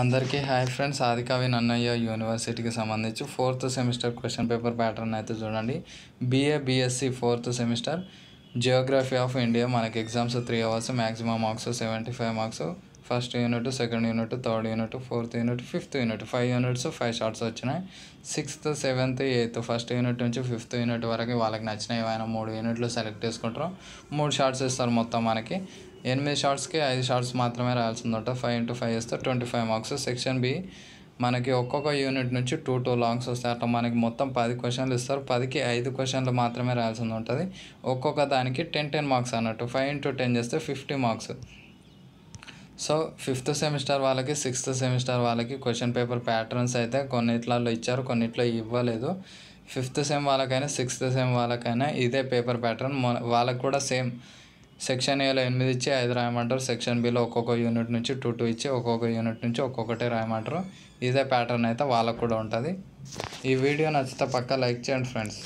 అందరికీ hi friends ఆదికవి Nannaya యూనివర్సిటీకి సంబంధించి fourth semester question paper pattern అయితే చూడండి BA BSc fourth semester geography of India మనకి exams three hours maximum marks seventy five marks first unit second unit third unit fourth unit fifth unit five units five shorts వచ్చినాయి sixth seventh eighth first unit నుంచి fifth unit వరకు వాళ్ళకి నచ్చిన ఏమైనా మూడు యూనిట్లు select చేసుకుంటారు మూడు షార్ట్స్ ఇస్తారు మొత్తం మనకి ఎనిమిది షార్ట్స్కి ఐదు షార్ట్స్ మాత్రమే రాయాల్సిందట ఫైవ్ ఇంటూ ఫైవ్ వేస్తే twenty five marks section B మనకి ఒక్కొక్క యూనిట్ నుంచి టూ టూ లాంగ్స్ వస్తాయి అట్లా మనకి మొత్తం పది క్వశ్చన్లు ఇస్తారు పదికి ఐదు క్వశ్చన్లు మాత్రమే రాయాల్సింది ఉంటుంది ఒక్కొక్క దానికి టెన్ టెన్ మార్క్స్ అన్నట్టు ఫైవ్ ఇంటూ టెన్ చేస్తే fifty marks so fifth semester వాళ్ళకి సిక్స్త్ సెమిస్టర్ వాళ్ళకి క్వశ్చన్ పేపర్ ప్యాటర్న్స్ అయితే కొన్నిట్లలో ఇచ్చారు కొన్నిట్లో ఇవ్వలేదు ఫిఫ్త్ సెమ్ వాళ్ళకైనా సిక్స్త్ సెమ్ వాళ్ళకైనా ఇదే పేపర్ ప్యాటర్న్ వాళ్ళకు కూడా సేమ్ సెక్షన్ ఏలో ఎనిమిది ఇచ్చి ఐదు రాయమంటారు సెక్షన్ బిలో ఒక్కొక్క యూనిట్ నుంచి టూ టూ ఇచ్చి ఒక్కొక్క యూనిట్ నుంచి ఒక్కొక్కటి రాయమంటారు ఇదే ప్యాటర్న్ అయితే వాళ్ళకు కూడా ఉంటుంది ఈ వీడియో నచ్చితే పక్క లైక్ చేయండి ఫ్రెండ్స్